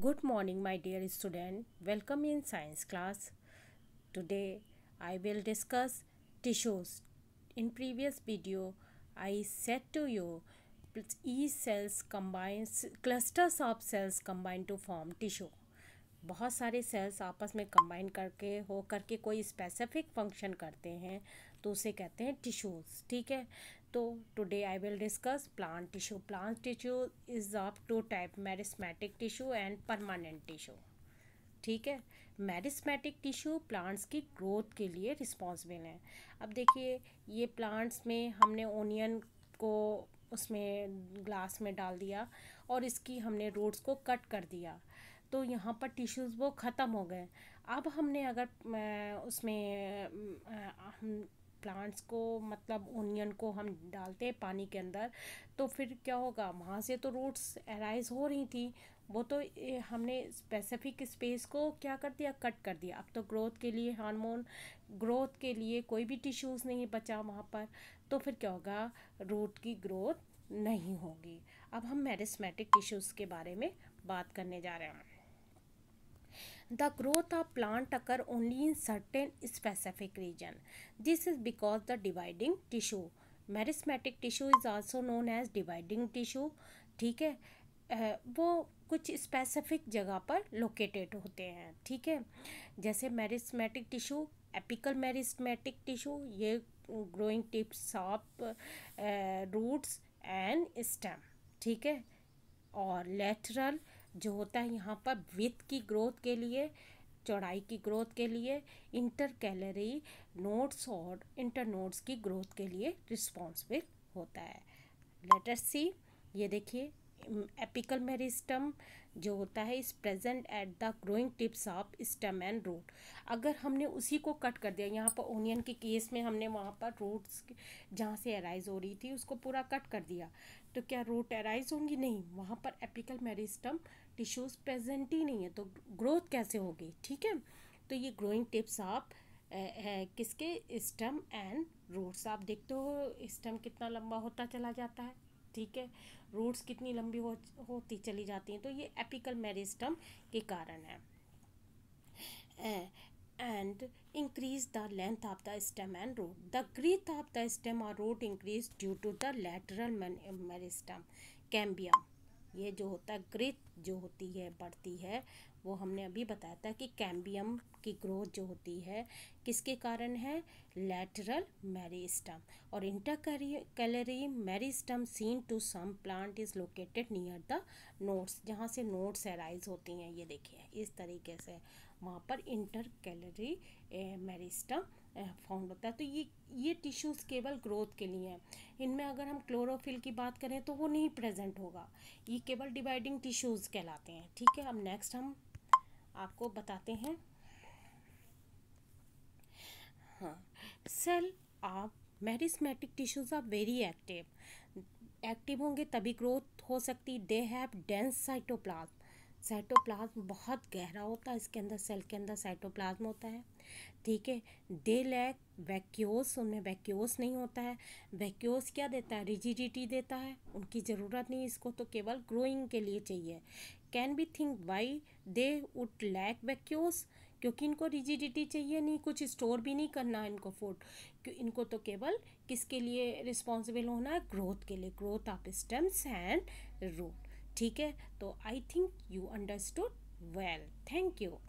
Good morning, my dear student. Welcome in science class. Today, I will discuss tissues. In previous video, I said to you, each cells combines clusters of cells combine to form tissue. बहुत सारे sales आपस में combine करके हो करके कोई specific function करते हैं तो उसे कहते हैं टिश्यूज़ ठीक है तो today I will discuss plant tissue plant tissue is of two type merismatic tissue and permanent tissue ठीक है मेरिस्मेटिक टिश्यू प्लांट्स की ग्रोथ के लिए रिस्पॉन्सिबल हैं अब देखिए ये प्लांट्स में हमने ओनियन को उसमें ग्लास में डाल दिया और इसकी हमने रूट्स को कट कर दिया तो यहाँ पर टिश्यूज़ वो ख़त्म हो गए अब हमने अगर उसमें प्लांट्स को मतलब ओनियन को हम डालते हैं पानी के अंदर तो फिर क्या होगा वहाँ से तो रूट्स एराइज हो रही थी वो तो हमने स्पेसिफिक स्पेस को क्या कर दिया कट कर दिया अब तो ग्रोथ के लिए हार्मोन ग्रोथ के लिए कोई भी टिश्यूज़ नहीं बचा वहाँ पर तो फिर क्या होगा रूट की ग्रोथ नहीं होगी अब हम मेरिस्मेटिक टिश्यूज़ के बारे में बात करने जा रहे हैं the growth of plant occur only in certain specific region this is because the dividing tissue meristematic tissue is also known as dividing tissue ठीक है वो कुछ स्पेसिफिक जगह पर लोकेटेड होते हैं ठीक है जैसे meristematic tissue apical meristematic tissue ये growing tips of roots and stem ठीक है और लेटरल जो होता है यहाँ पर विथ की ग्रोथ के लिए चौड़ाई की ग्रोथ के लिए इंटर कैलरी नोट्स और इंटर नोट्स की ग्रोथ के लिए रिस्पॉन्सिबल होता है लेटर सी ये देखिए एपिकल मेरिस्टम जो होता है is present at the growing tips of stem and root अगर हमने उसी को कट कर दिया यहाँ पर ओनियन के केस में हमने वहाँ पर रूट्स जहाँ से एराइज हो रही थी उसको पूरा कट कर दिया तो क्या रूट एराइज होंगी नहीं वहाँ पर एपिकल मेरिस्टम टिश्यूज़ प्रेजेंट ही नहीं है तो ग्रोथ कैसे होगी ठीक है तो ये ग्रोइंग टिप्स ऑफ किसके स्टम एंड रूट्स आप देखते हो स्टम कितना लंबा होता चला जाता है ठीक है रूट्स कितनी लंबी हो होती चली जाती हैं तो ये एपिकल मेरिस्टम के कारण है and increase the length of the stem and root the growth of the stem और root increase due to the lateral meristem cambium ये जो होता है ग्रिथ जो होती है बढ़ती है वो हमने अभी बताया था कि कैम्बियम की ग्रोथ जो होती है किसके कारण है लेटरल मेरिस्टम और intercalary meristem seen to some plant is located near the nodes जहाँ से नोट्स एराइज होती हैं ये देखिए इस तरीके से वहाँ पर इंटर कैलरी मेरिस्टम फाउंड होता है तो ये ये टिश्यूज़ केवल ग्रोथ के लिए हैं इनमें अगर हम क्लोरोफिल की बात करें तो वो नहीं प्रेजेंट होगा ये केवल डिवाइडिंग टिश्यूज़ कहलाते हैं ठीक है अब नेक्स्ट हम आपको बताते हैं हाँ सेल आप meristematic tissues are very active active होंगे तभी ग्रोथ हो सकती they have dense cytoplasm cytoplasm बहुत गहरा होता है इसके अंदर सेल के अंदर साइटोप्लाज्म होता है ठीक है दे लैक वैक्यूस उनमें वैक्यूस नहीं होता है वैक्यूस क्या देता है रिजिडिटी देता है उनकी ज़रूरत नहीं इसको तो केवल ग्रोइंग के लिए चाहिए can be think why they would lack vacuoles क्योंकि इनको रिजिडिटी चाहिए नहीं कुछ स्टोर भी नहीं करना इनको फूड इनको तो केवल किसके लिए रिस्पॉन्सिबल होना है ग्रोथ के लिए growth of stems and root ठीक है तो I think you understood well thank you